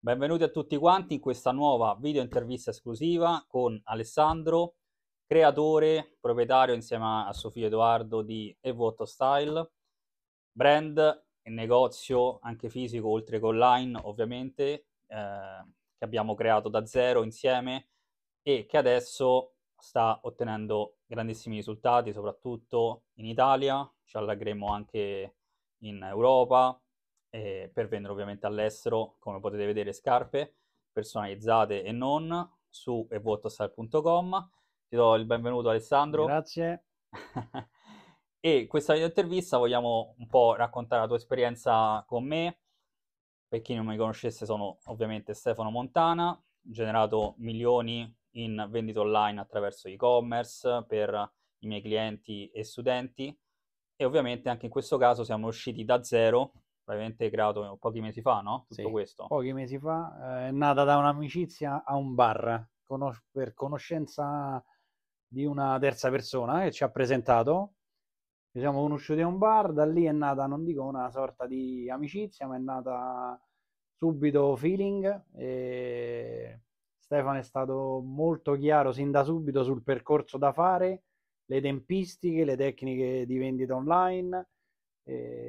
Benvenuti a tutti quanti in questa nuova video intervista esclusiva con Alessandro, creatore, proprietario insieme a suo Edoardo di Evoto Style, brand e negozio anche fisico oltre che online ovviamente eh, che abbiamo creato da zero insieme e che adesso sta ottenendo grandissimi risultati soprattutto in Italia, ci allagheremo anche in Europa, eh, per vendere ovviamente all'estero, come potete vedere, scarpe personalizzate e non su evottosal.com. Ti do il benvenuto Alessandro. Grazie. e questa video intervista vogliamo un po' raccontare la tua esperienza con me. Per chi non mi conoscesse sono ovviamente Stefano Montana, generato milioni in vendita online attraverso e-commerce per i miei clienti e studenti e ovviamente anche in questo caso siamo usciti da zero probabilmente creato pochi mesi fa, no? Tutto sì, questo. Pochi mesi fa, eh, è nata da un'amicizia a un bar, conos- per conoscenza di una terza persona che ci ha presentato. Ci siamo conosciuti a un bar, da lì è nata, non dico una sorta di amicizia, ma è nata subito feeling e Stefano è stato molto chiaro sin da subito sul percorso da fare, le tempistiche, le tecniche di vendita online,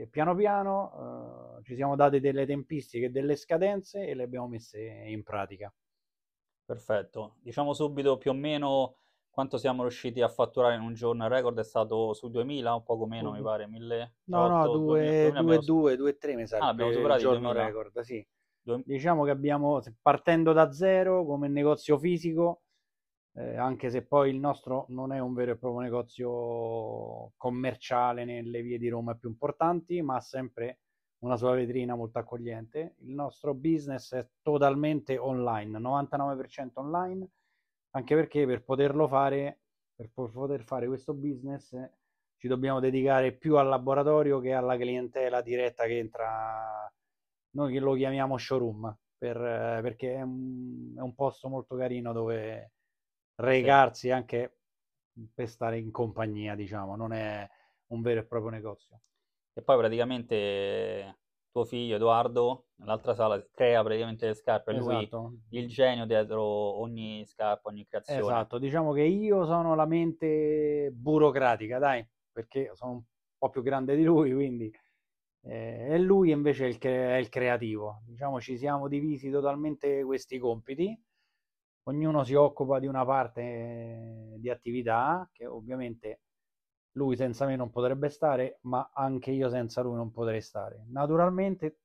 piano piano eh, ci siamo dati delle tempistiche, delle scadenze e le abbiamo messe in pratica. Perfetto, diciamo subito più o meno quanto siamo riusciti a fatturare in un giorno. Il record è stato su 2000, un poco meno, mi pare, 1000. No, no, 2-2, 2-3 mi sa. Ah, abbiamo superato il giorno 2000. record, sì. Diciamo che abbiamo, partendo da zero come negozio fisico, eh, anche se poi il nostro non è un vero e proprio negozio commerciale nelle vie di Roma più importanti, ma ha sempre una sua vetrina molto accogliente. Il nostro business è totalmente online, 99% online, anche perché per poterlo fare, per poter fare questo business, ci dobbiamo dedicare più al laboratorio che alla clientela diretta che entra, noi lo chiamiamo showroom, per, perché è un, è un posto molto carino dove recarsi sì. anche per stare in compagnia, diciamo, non è un vero e proprio negozio. E poi praticamente tuo figlio Edoardo, nell'altra sala, crea praticamente le scarpe, esatto. lui il genio dietro ogni scarpa, ogni creazione. Esatto, diciamo che io sono la mente burocratica, dai, perché sono un po' più grande di lui, quindi... Eh, e lui invece è il, cre- è il creativo. Diciamo ci siamo divisi totalmente questi compiti ognuno si occupa di una parte eh, di attività che ovviamente lui senza me non potrebbe stare, ma anche io senza lui non potrei stare. Naturalmente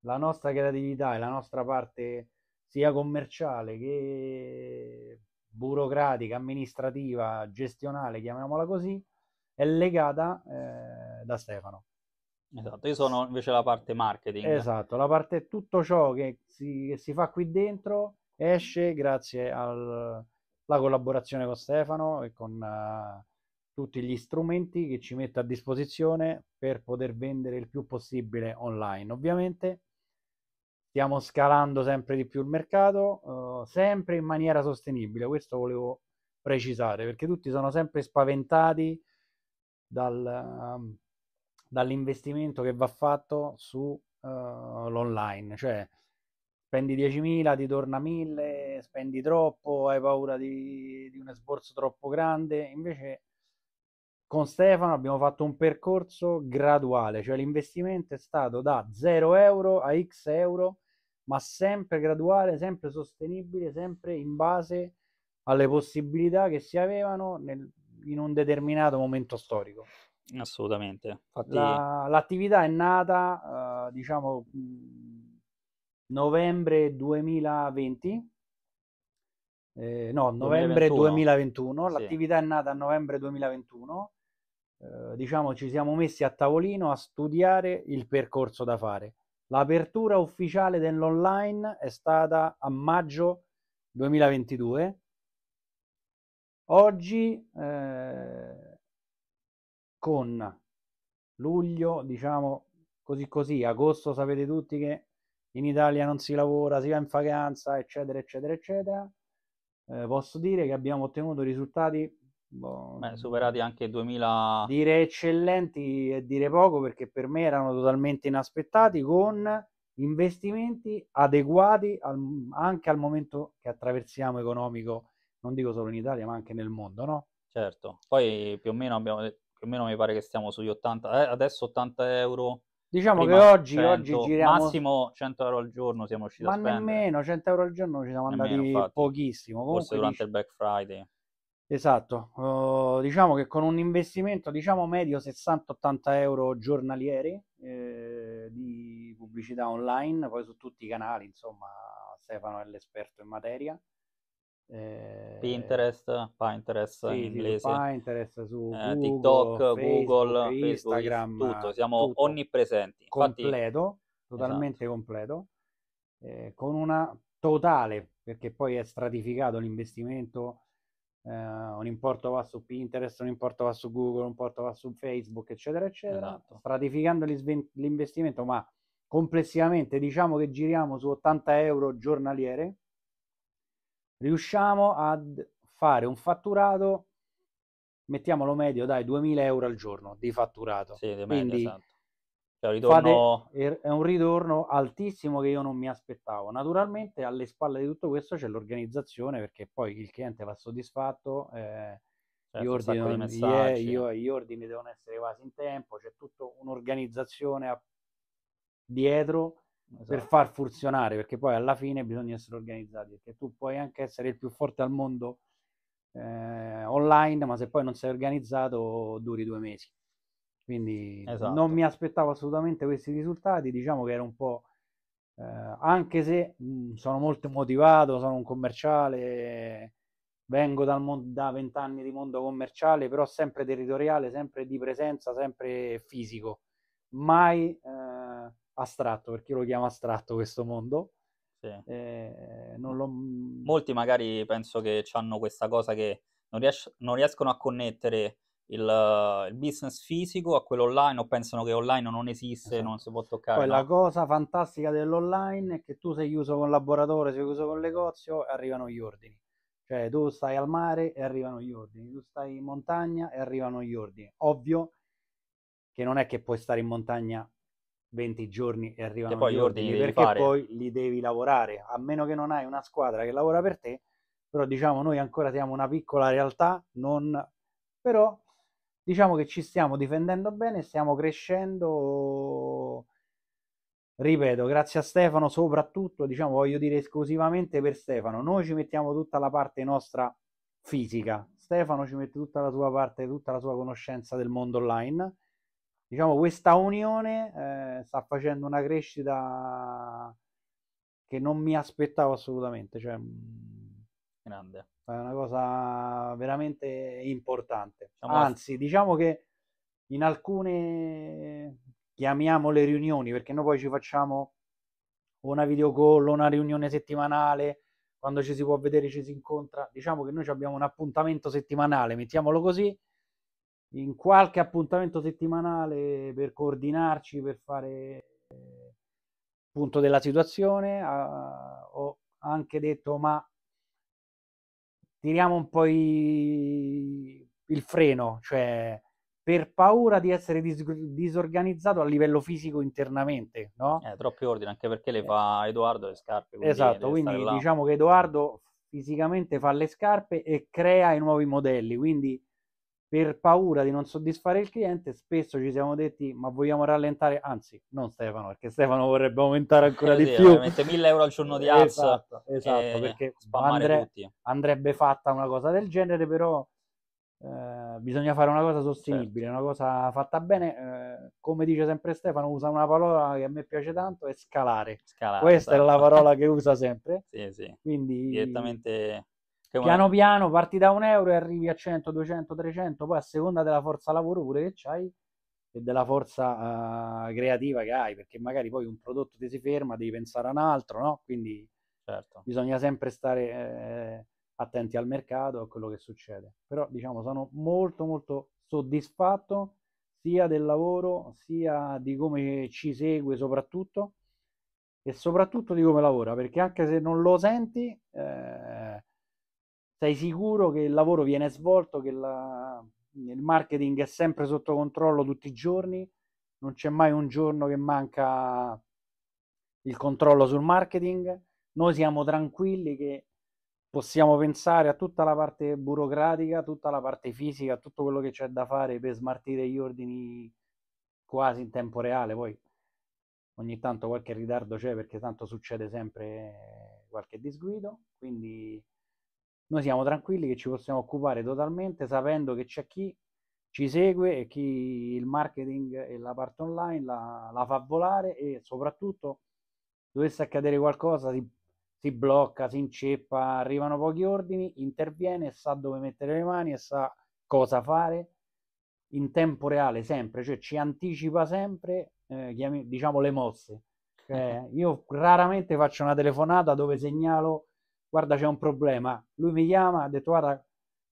la nostra creatività e la nostra parte sia commerciale che burocratica, amministrativa, gestionale, chiamiamola così, è legata eh, da Stefano. Esatto, io sono invece la parte marketing. Esatto, la parte tutto ciò che si, che si fa qui dentro esce grazie alla collaborazione con Stefano e con uh, tutti gli strumenti che ci mette a disposizione per poter vendere il più possibile online. Ovviamente stiamo scalando sempre di più il mercato, uh, sempre in maniera sostenibile, questo volevo precisare, perché tutti sono sempre spaventati dal, um, dall'investimento che va fatto sull'online, eh, uh, cioè spendi 10.000, ti torna 1.000, spendi troppo, hai paura di, di un esborso troppo grande. Invece con Stefano abbiamo fatto un percorso graduale, cioè l'investimento è stato da 0 euro a x euro, ma sempre graduale, sempre sostenibile, sempre in base alle possibilità che si avevano nel, in un determinato momento storico. Assolutamente. Infatti... La, l'attività è nata, eh, diciamo novembre 2020, eh, no, novembre 2021, 2021. l'attività sì. è nata a novembre 2021, eh, diciamo ci siamo messi a tavolino a studiare il percorso da fare. L'apertura ufficiale dell'online è stata a maggio 2022. Oggi eh, con luglio, diciamo così così, agosto sapete tutti che in Italia non si lavora, si va in vacanza, eccetera, eccetera, eccetera. Eh, posso dire che abbiamo ottenuto risultati boh, Beh, superati anche 2000. Dire eccellenti e dire poco perché per me erano totalmente inaspettati con investimenti adeguati al, anche al momento che attraversiamo economico, non dico solo in Italia, ma anche nel mondo, no? Certo, poi più o meno abbiamo più o meno mi pare che stiamo sugli 80, eh, adesso 80 euro Diciamo che oggi, 100, oggi giriamo... Massimo 100 euro al giorno siamo usciti ma a spendere. Ma nemmeno 100 euro al giorno ci siamo andati nemmeno, pochissimo. Comunque, Forse durante dici... il Black Friday. Esatto, uh, diciamo che con un investimento diciamo medio 60-80 euro giornalieri eh, di pubblicità online, poi su tutti i canali, insomma Stefano è l'esperto in materia, eh, Pinterest, Pinterest sì, inglese, Pinterest su eh, Google, TikTok, Facebook, Google, Facebook, Instagram, tutto, siamo tutto onnipresenti. Infatti, completo, totalmente esatto. completo, eh, con una totale, perché poi è stratificato l'investimento, eh, un importo va su Pinterest, un importo va su Google, un importo va su Facebook, eccetera, eccetera, esatto. stratificando l'investimento, ma complessivamente diciamo che giriamo su 80 euro giornaliere riusciamo a fare un fatturato, mettiamolo medio, dai, 2000 euro al giorno di fatturato. Sì, di media, Quindi, esatto. Cioè, ritorno... fate, è un ritorno altissimo che io non mi aspettavo. Naturalmente alle spalle di tutto questo c'è l'organizzazione perché poi il cliente va soddisfatto, eh, gli, certo, ordini non, messaggi, gli, eh. gli, ordini devono essere evasi in tempo, c'è tutta un'organizzazione a... dietro esatto. per far funzionare, perché poi alla fine bisogna essere organizzati, perché tu puoi anche essere il più forte al mondo eh, online, ma se poi non sei organizzato duri due mesi. Quindi esatto. non mi aspettavo assolutamente questi risultati, diciamo che era un po'... Eh, anche se mh, mm, sono molto motivato, sono un commerciale, vengo mon- da vent'anni di mondo commerciale, però sempre territoriale, sempre di presenza, sempre fisico, mai eh, astratto, perché io lo chiamo astratto questo mondo. Sì. Eh, lo... Mm, Molti magari penso che hanno questa cosa che non, ries- non riescono a connettere il, il, business fisico a quello online o pensano che online non esiste, esatto. non si può toccare. Poi no? la cosa fantastica dell'online è che tu sei chiuso con il laboratorio, sei chiuso con il negozio e arrivano gli ordini. Cioè tu stai al mare e arrivano gli ordini, tu stai in montagna e arrivano gli ordini. Ovvio che non è che puoi stare in montagna 20 giorni e arrivano poi gli ordini, ordini perché fare. poi li devi lavorare, a meno che non hai una squadra che lavora per te, però diciamo noi ancora siamo una piccola realtà, non... però diciamo che ci stiamo difendendo bene, stiamo crescendo, ripeto, grazie a Stefano soprattutto, diciamo voglio dire esclusivamente per Stefano, noi ci mettiamo tutta la parte nostra fisica, Stefano ci mette tutta la sua parte, tutta la sua conoscenza del mondo online diciamo, questa unione eh, sta facendo una crescita che non mi aspettavo assolutamente. Cioè, mm, Grande. È una cosa veramente importante. Diciamo Anzi, la... diciamo che in alcune chiamiamole riunioni, perché noi poi ci facciamo una video call, una riunione settimanale, quando ci si può vedere ci si incontra, diciamo che noi abbiamo un appuntamento settimanale, mettiamolo così, in qualche appuntamento settimanale per coordinarci, per fare eh, punto della situazione. Uh, ho anche detto, ma tiriamo un po' i... il freno, cioè per paura di essere dis disorganizzato a livello fisico internamente, no? Eh, troppi ordini, anche perché le eh. fa Edoardo le scarpe. Quindi esatto, quindi diciamo che Edoardo fisicamente fa le scarpe e crea i nuovi modelli, quindi per paura di non soddisfare il cliente, spesso ci siamo detti ma vogliamo rallentare, anzi non Stefano, perché Stefano vorrebbe aumentare ancora eh di dire, più. Ovviamente, 1000 euro al giorno di alza. Esatto, esatto eh, perché andre- andrebbe fatta una cosa del genere, però eh, bisogna fare una cosa sostenibile, certo. una cosa fatta bene. Eh, come dice sempre Stefano, usa una parola che a me piace tanto, è scalare. scalare Questa esatto. è la esatto. parola che usa sempre. Sì, sì. Quindi... Direttamente piano piano parti da un euro e arrivi a 100, 200, 300, poi a seconda della forza lavoro pure che c'hai e della forza uh, creativa che hai, perché magari poi un prodotto ti si ferma, devi pensare a un altro, no? Quindi certo. bisogna sempre stare eh, attenti al mercato, a quello che succede. Però diciamo sono molto molto soddisfatto sia del lavoro, sia di come ci segue soprattutto e soprattutto di come lavora, perché anche se non lo senti... Eh, sei sicuro che il lavoro viene svolto, che la, il marketing è sempre sotto controllo tutti i giorni, non c'è mai un giorno che manca il controllo sul marketing, noi siamo tranquilli che possiamo pensare a tutta la parte burocratica, tutta la parte fisica, tutto quello che c'è da fare per smartire gli ordini quasi in tempo reale, poi ogni tanto qualche ritardo c'è perché tanto succede sempre qualche disguido, quindi noi siamo tranquilli che ci possiamo occupare totalmente sapendo che c'è chi ci segue e chi il marketing e la parte online la, la fa volare e soprattutto dovesse accadere qualcosa si, si, blocca, si inceppa, arrivano pochi ordini, interviene, sa dove mettere le mani e sa cosa fare in tempo reale sempre, cioè ci anticipa sempre eh, diciamo le mosse. Eh, io raramente faccio una telefonata dove segnalo guarda c'è un problema. Lui mi chiama, ha detto guarda,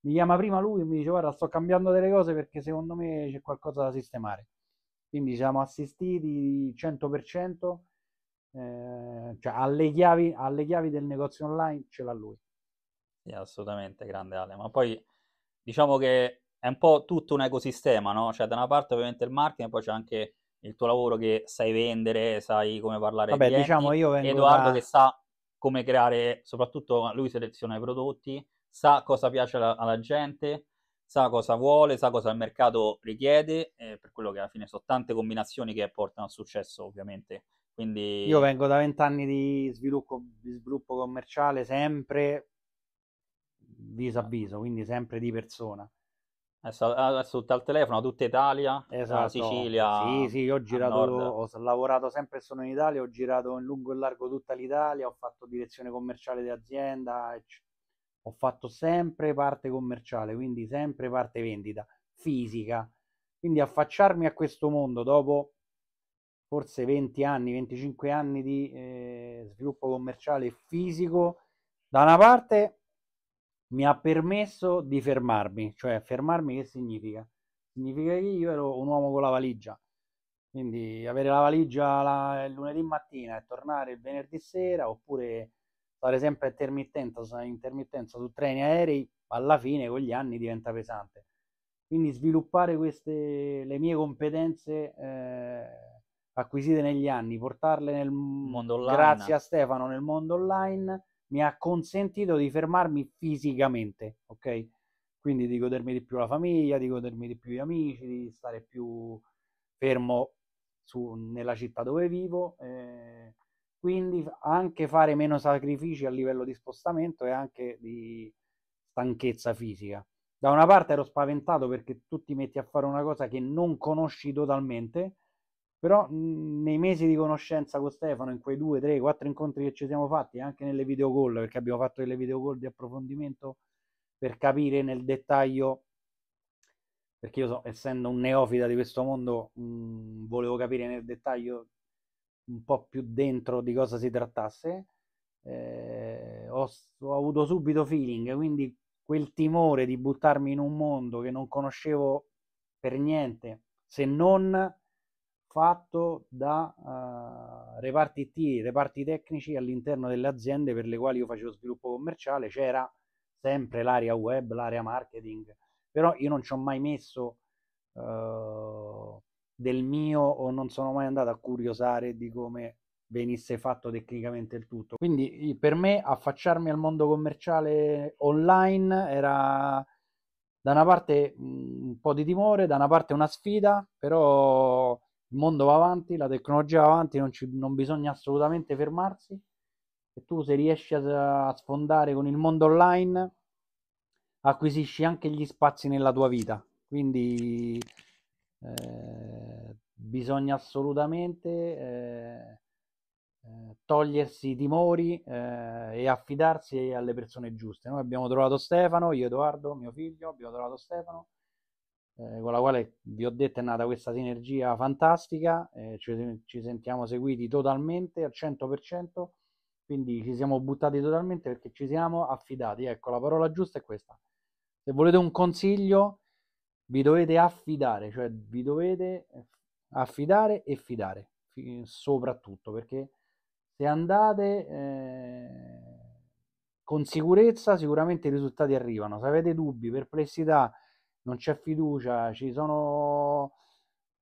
mi chiama prima lui e mi dice guarda sto cambiando delle cose perché secondo me c'è qualcosa da sistemare. Quindi siamo assistiti 100%, eh, cioè alle chiavi, alle chiavi del negozio online ce l'ha lui. Sì, assolutamente, grande Ale. Ma poi diciamo che è un po' tutto un ecosistema, no? Cioè da una parte ovviamente il marketing, poi c'è anche il tuo lavoro che sai vendere, sai come parlare Vabbè, diciamo io vengo Edoardo da... che sa come creare, soprattutto lui seleziona i prodotti, sa cosa piace alla, alla gente, sa cosa vuole, sa cosa il mercato richiede, eh, per quello che alla fine sono tante combinazioni che portano al successo ovviamente. Quindi... Io vengo da vent'anni di sviluppo, di sviluppo commerciale sempre viso a ah. viso, quindi sempre di persona. Sotto al telefono, tutta Italia, esatto. Sicilia. Sì, sì, io ho girato, ho lavorato sempre sono in Italia, ho girato in lungo e largo tutta l'Italia, ho fatto direzione commerciale di azienda, ho fatto sempre parte commerciale, quindi sempre parte vendita fisica. Quindi affacciarmi a questo mondo dopo forse 20 anni, 25 anni di eh, sviluppo commerciale e fisico, da una parte mi ha permesso di fermarmi. Cioè, fermarmi che significa? Significa che io ero un uomo con la valigia. Quindi avere la valigia la, il lunedì mattina e tornare il venerdì sera, oppure stare sempre intermittenza, intermittenza su treni aerei, alla fine con gli anni diventa pesante. Quindi sviluppare queste, le mie competenze eh, acquisite negli anni, portarle nel mondo online. Grazie a Stefano nel mondo online mi ha consentito di fermarmi fisicamente, ok? Quindi di godermi di più la famiglia, di godermi di più gli amici, di stare più fermo su, nella città dove vivo. Eh, quindi anche fare meno sacrifici a livello di spostamento e anche di stanchezza fisica. Da una parte ero spaventato perché tu ti metti a fare una cosa che non conosci totalmente però mhmm, nei mesi di conoscenza con Stefano, in quei due, tre, quattro incontri che ci siamo fatti, anche nelle video call, perché abbiamo fatto delle video call di approfondimento per capire nel dettaglio, perché io so, essendo un neofita di questo mondo, mh, mhmm, volevo capire nel dettaglio un po' più dentro di cosa si trattasse, eh, ho, ho avuto subito feeling, quindi quel timore di buttarmi in un mondo che non conoscevo per niente, se non fatto da uh, reparti IT, reparti tecnici all'interno delle aziende per le quali io facevo sviluppo commerciale, c'era sempre l'area web, l'area marketing, però io non ci ho mai messo uh, del mio o non sono mai andato a curiosare di come venisse fatto tecnicamente il tutto. Quindi per me affacciarmi al mondo commerciale online era da una parte mm, un po' di timore, da una parte una sfida, però il mondo va avanti, la tecnologia va avanti, non, ci, non bisogna assolutamente fermarsi e tu se riesci a, a sfondare con il mondo online acquisisci anche gli spazi nella tua vita, quindi eh, bisogna assolutamente eh, eh, togliersi i timori eh, e affidarsi alle persone giuste. Noi abbiamo trovato Stefano, io Edoardo, mio figlio, abbiamo trovato Stefano eh, con la quale vi ho detto è nata questa sinergia fantastica, eh, ci, ci, sentiamo seguiti totalmente al 100%, quindi ci siamo buttati totalmente perché ci siamo affidati, ecco la parola giusta è questa. Se volete un consiglio vi dovete affidare, cioè vi dovete affidare e fidare, soprattutto perché se andate... Eh, con sicurezza sicuramente i risultati arrivano. Se avete dubbi, perplessità, non c'è fiducia, ci sono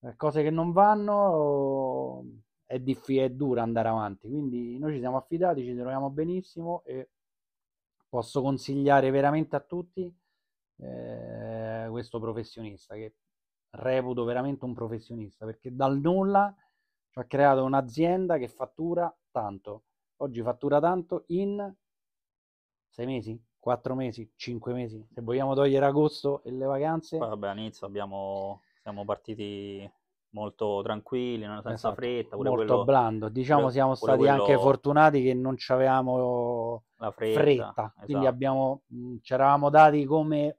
eh, cose che non vanno, è, diff- è dura andare avanti. Quindi noi ci siamo affidati, ci troviamo benissimo e posso consigliare veramente a tutti eh, questo professionista che reputo veramente un professionista perché dal nulla ci ha creato un'azienda che fattura tanto. Oggi fattura tanto in sei mesi, quattro mesi, cinque mesi, se vogliamo togliere agosto e le vacanze. Poi vabbè, all'inizio abbiamo, siamo partiti molto tranquilli, senza esatto, fretta. Pure molto quello, blando. Diciamo pure, siamo stati quello... anche fortunati che non ci avevamo fretta. fretta. Esatto. Quindi esatto. ci eravamo dati come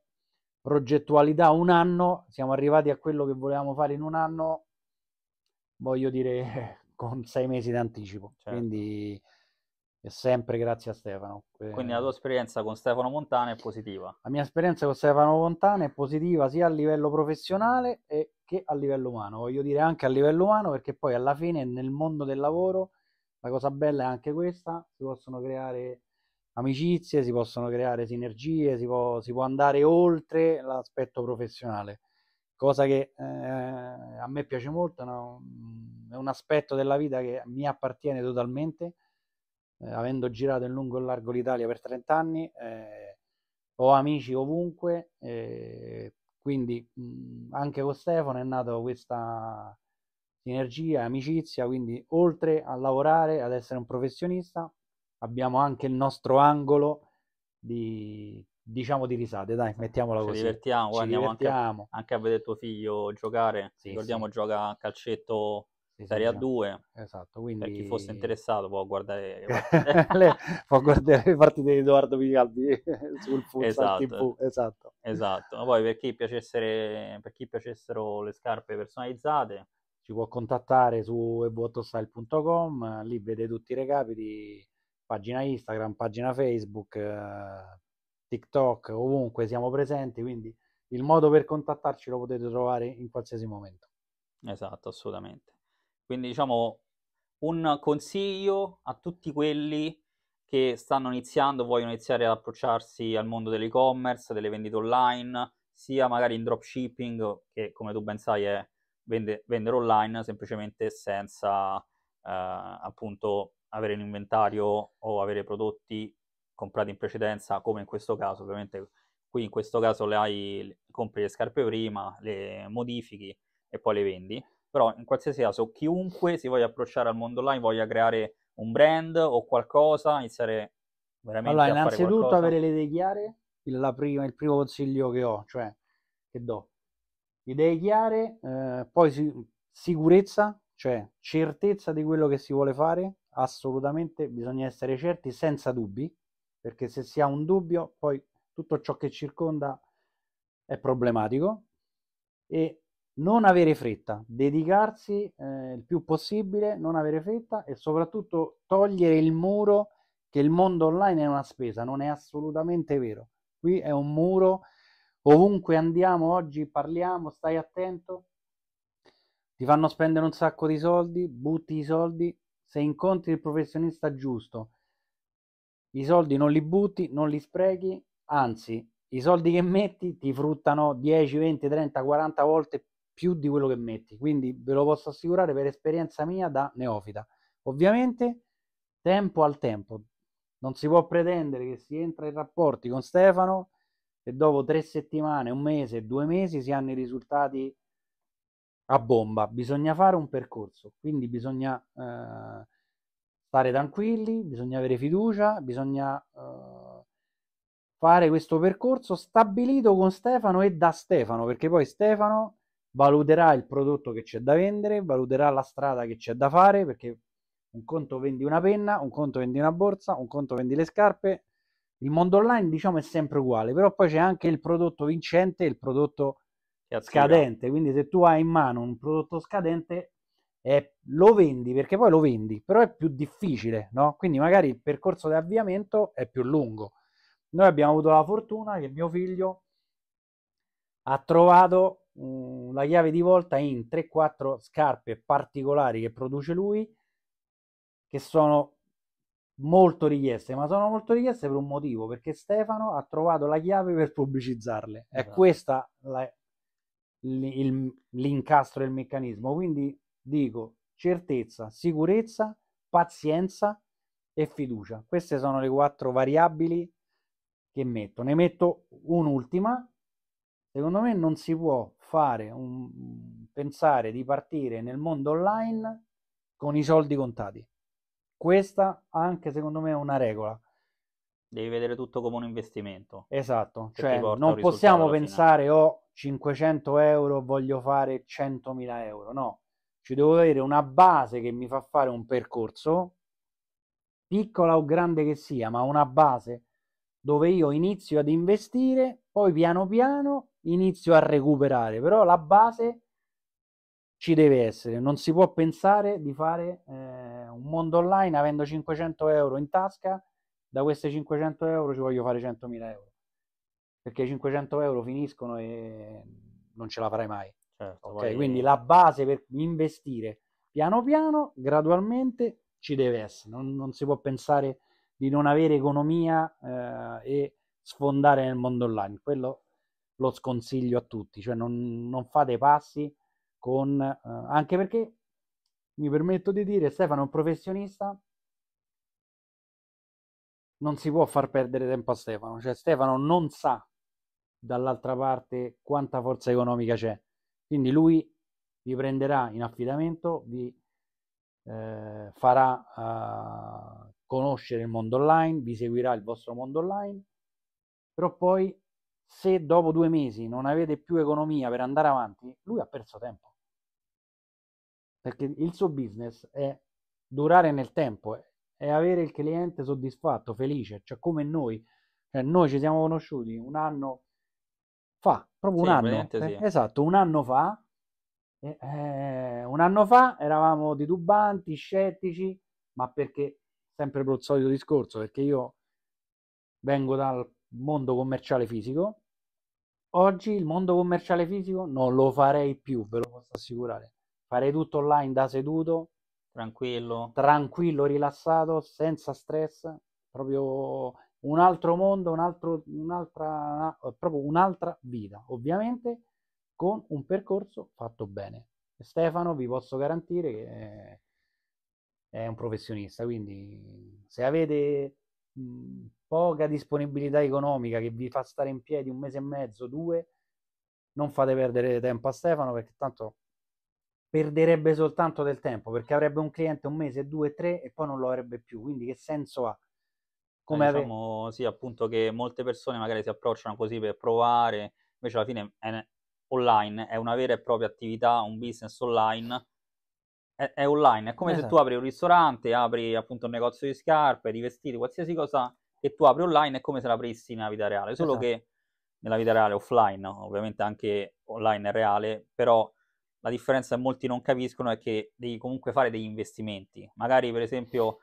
progettualità un anno, siamo arrivati a quello che volevamo fare in un anno, voglio dire, con sei mesi d'anticipo. Certo. Quindi e sempre grazie a Stefano. Quindi la eh, tua esperienza con Stefano Montana è positiva? La mia esperienza con Stefano Montana è positiva sia a livello professionale che a livello umano, voglio dire anche a livello umano perché poi alla fine nel mondo del lavoro la cosa bella è anche questa, si possono creare amicizie, si possono creare sinergie, si può, si può andare oltre l'aspetto professionale, cosa che eh, a me piace molto, no? Mm, è un aspetto della vita che mi appartiene totalmente eh, avendo girato in lungo e largo l'Italia per 30 anni, eh, ho amici ovunque, eh, quindi mh, anche con Stefano è nata questa sinergia, amicizia, quindi oltre a lavorare, ad essere un professionista, abbiamo anche il nostro angolo di diciamo di risate, dai, mettiamola Ci così. Divertiamo, Ci divertiamo, andiamo anche, anche, a vedere tuo figlio giocare, sì, ricordiamo sì. gioca a calcetto Serie A2. Esatto, quindi... Esatto, per chi fosse interessato può guardare, le, può guardare le partite di Edoardo Picaldi sul futsal esatto. TV. Esatto. esatto. Ma poi per chi, per chi, piacessero le scarpe personalizzate... Ci può contattare su www.style.com, lì vede tutti i recapiti, pagina Instagram, pagina Facebook, eh, TikTok, ovunque siamo presenti, quindi il modo per contattarci lo potete trovare in qualsiasi momento. Esatto, assolutamente. Quindi diciamo un consiglio a tutti quelli che stanno iniziando, vogliono iniziare ad approcciarsi al mondo dell'e-commerce, delle vendite online, sia magari in dropshipping, che come tu ben sai è vende, vendere online semplicemente senza eh, appunto avere un inventario o avere prodotti comprati in precedenza, come in questo caso, ovviamente qui in questo caso le hai, compri le scarpe prima, le modifichi e poi le vendi però in qualsiasi caso chiunque si voglia approcciare al mondo online, voglia creare un brand o qualcosa, iniziare veramente allora, a fare Allora, innanzitutto avere le idee chiare, il, prima, il primo consiglio che ho, cioè che do, idee chiare, eh, poi si, sicurezza, cioè certezza di quello che si vuole fare, assolutamente bisogna essere certi senza dubbi, perché se si ha un dubbio poi tutto ciò che circonda è problematico e non avere fretta, dedicarsi eh, il più possibile, non avere fretta e soprattutto togliere il muro che il mondo online è una spesa, non è assolutamente vero. Qui è un muro, ovunque andiamo oggi parliamo, stai attento, ti fanno spendere un sacco di soldi, butti i soldi, se incontri il professionista giusto, i soldi non li butti, non li sprechi, anzi, i soldi che metti ti fruttano 10, 20, 30, 40 volte più di quello che metti. Quindi ve lo posso assicurare per esperienza mia da neofita. Ovviamente tempo al tempo. Non si può pretendere che si entra in rapporti con Stefano e dopo tre settimane, un mese, due mesi si hanno i risultati a bomba. Bisogna fare un percorso, quindi bisogna eh, stare tranquilli, bisogna avere fiducia, bisogna eh, fare questo percorso stabilito con Stefano e da Stefano, perché poi Stefano valuterà il prodotto che c'è da vendere, valuterà la strada che c'è da fare, perché un conto vendi una penna, un conto vendi una borsa, un conto vendi le scarpe. Il mondo online diciamo è sempre uguale, però poi c'è anche il prodotto vincente e il prodotto scadente, quindi se tu hai in mano un prodotto scadente eh, lo vendi perché poi lo vendi, però è più difficile, no? Quindi magari il percorso di avviamento è più lungo. Noi abbiamo avuto la fortuna che mio figlio ha trovato mm, la chiave di volta in 3-4 scarpe particolari che produce lui, che sono molto richieste, ma sono molto richieste per un motivo, perché Stefano ha trovato la chiave per pubblicizzarle. È esatto. questo l'incastro del meccanismo. Quindi dico certezza, sicurezza, pazienza e fiducia. Queste sono le quattro variabili che metto. Ne metto un'ultima Secondo me non si può fare un, pensare di partire nel mondo online con i soldi contati. Questa anche secondo me è una regola. Devi vedere tutto come un investimento. Esatto, cioè non possiamo pensare ho oh, 500 euro, voglio fare 100.000 euro, no. Ci devo avere una base che mi fa fare un percorso, piccola o grande che sia, ma una base dove io inizio ad investire, poi piano piano inizio a recuperare, però la base ci deve essere, non si può pensare di fare eh, un mondo online avendo 500 euro in tasca, da queste 500 euro ci voglio fare 100.000 euro, perché 500 euro finiscono e non ce la farai mai. Certo, okay, vai... Quindi la base per investire piano piano, gradualmente, ci deve essere, non, non si può pensare di non avere economia eh, e sfondare nel mondo online, quello lo sconsiglio a tutti, cioè non, non fate passi con... Eh, anche perché, mi permetto di dire, Stefano è un professionista, non si può far perdere tempo a Stefano, cioè Stefano non sa dall'altra parte quanta forza economica c'è, quindi lui vi prenderà in affidamento, vi eh, farà eh, conoscere il mondo online, vi seguirà il vostro mondo online, però poi se dopo due mesi non avete più economia per andare avanti, lui ha perso tempo. Perché il suo business è durare nel tempo, è avere il cliente soddisfatto, felice, cioè come noi. Eh, noi ci siamo conosciuti un anno fa, proprio sì, un anno. Eh, sì. Esatto, un anno fa. Eh, un anno fa eravamo titubanti, scettici, ma perché sempre per il solito discorso, perché io vengo dal mondo commerciale fisico Oggi il mondo commerciale fisico non lo farei più, ve lo posso assicurare. Farei tutto online da seduto, tranquillo, tranquillo rilassato, senza stress, proprio un altro mondo, un altro, un'altra, proprio un'altra vita, ovviamente con un percorso fatto bene. Stefano vi posso garantire che è un professionista, quindi se avete poca disponibilità economica che vi fa stare in piedi un mese e mezzo, due, non fate perdere tempo a Stefano perché tanto perderebbe soltanto del tempo perché avrebbe un cliente un mese, due, tre e poi non lo avrebbe più. Quindi che senso ha? Eh, come eh, diciamo, ave... sì, appunto che molte persone magari si approcciano così per provare, invece alla fine è online, è una vera e propria attività, un business online. È, online, è come esatto. se tu esatto. apri un ristorante, apri appunto un negozio di scarpe, di vestiti, qualsiasi cosa e tu apri online è come se l'aprissi nella vita reale, solo esatto. che nella vita reale offline, ovviamente anche online è reale, però la differenza che molti non capiscono è che devi comunque fare degli investimenti. Magari per esempio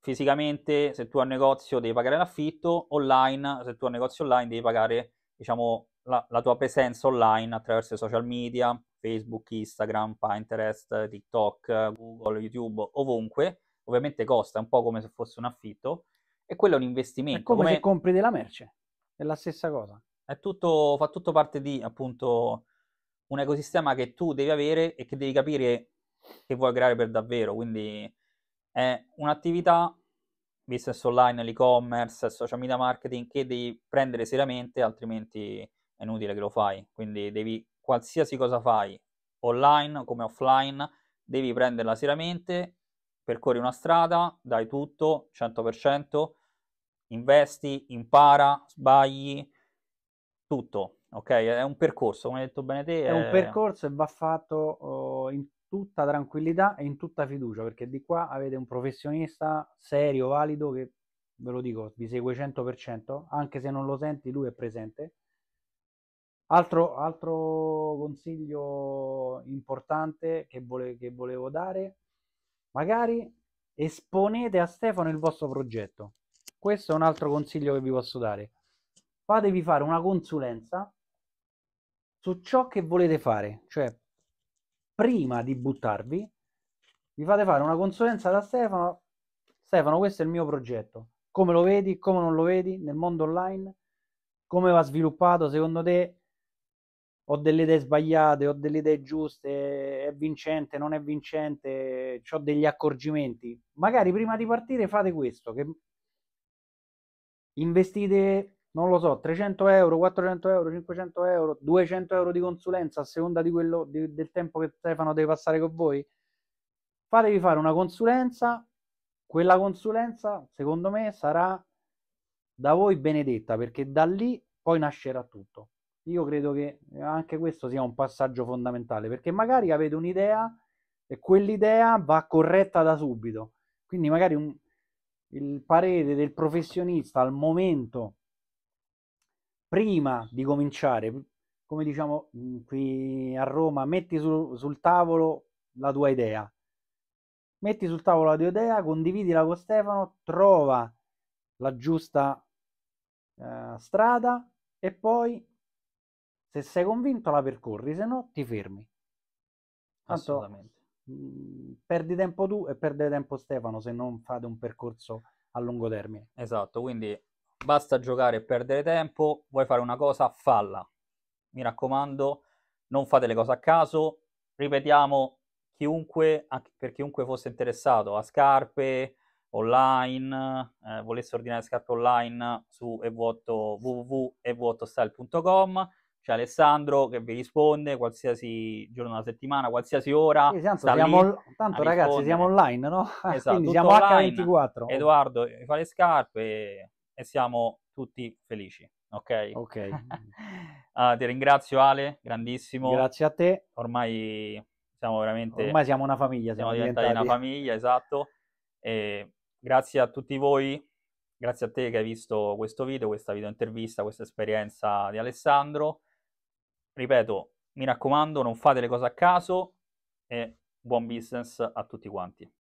fisicamente se tu hai un negozio devi pagare l'affitto, online se tu hai un negozio online devi pagare diciamo, la, la, tua presenza online attraverso i social media, Facebook, Instagram, Pinterest, TikTok, Google, YouTube, ovunque. Ovviamente costa un po' come se fosse un affitto e quello è un investimento. È come, come... se compri della merce, è la stessa cosa. È Tutto, fa tutto parte di appunto un ecosistema che tu devi avere e che devi capire che vuoi creare per davvero. Quindi è un'attività, business online, l'e-commerce, social media marketing, che devi prendere seriamente, altrimenti è inutile che lo fai. Quindi devi, qualsiasi cosa fai, online come offline, devi prenderla seriamente, percorri una strada, dai tutto, 100%, investi, impara, sbagli, tutto, ok? È un percorso, come hai detto bene te. È, è... un eh, percorso e va fatto oh, in tutta tranquillità e in tutta fiducia, perché di qua avete un professionista serio, valido, che ve lo dico, vi segue 100%, anche se non lo senti, lui è presente. Altro, altro consiglio importante che, vole, che volevo dare, magari esponete a Stefano il vostro progetto questo è un altro consiglio che vi posso dare. Fatevi fare una consulenza su ciò che volete fare, cioè prima di buttarvi, vi fate fare una consulenza da Stefano. Stefano, questo è il mio progetto. Come lo vedi, come non lo vedi nel mondo online? Come va sviluppato? Secondo te ho delle idee sbagliate, ho delle idee giuste, è vincente, non è vincente, ho degli accorgimenti. Magari prima di partire fate questo, che investite, non lo so, 300 euro, 400 euro, 500 euro, 200 euro di consulenza a seconda di quello, di, del tempo che Stefano deve passare con voi, fatevi fare una consulenza, quella consulenza secondo me sarà da voi benedetta perché da lì poi nascerà tutto. Io credo che anche questo sia un passaggio fondamentale perché magari avete un'idea e quell'idea va corretta da subito. Quindi magari un, il parere del professionista al momento prima di cominciare, come diciamo mm, qui a Roma, metti sul, sul tavolo la tua idea. Metti sul tavolo la tua idea, condividila con Stefano, trova la giusta eh, strada e poi se sei convinto la percorri, se no ti fermi. Assolutamente. Mhmm, perdi tempo tu e perde tempo Stefano se non fate un percorso a lungo termine. Esatto, quindi basta giocare e perdere tempo, vuoi fare una cosa, falla. Mi raccomando, non fate le cose a caso, ripetiamo, chiunque, per chiunque fosse interessato a scarpe, online, eh, volesse ordinare scarpe online su www.evuotostyle.com c'è Alessandro che vi risponde qualsiasi giorno della settimana, qualsiasi ora. Sì, tanto, siamo, lì, tanto ragazzi rispondere. siamo online, no? Esatto, Quindi siamo online, H24. Edoardo eh, fa le scarpe e, e siamo tutti felici. Ok, okay. uh, ti ringrazio Ale, grandissimo. Grazie a te. Ormai siamo veramente... Ormai siamo una famiglia. Siamo, siamo diventati una famiglia, esatto. E grazie a tutti voi, grazie a te che hai visto questo video, questa videointervista, questa esperienza di Alessandro ripeto, mi raccomando, non fate le cose a caso e buon business a tutti quanti.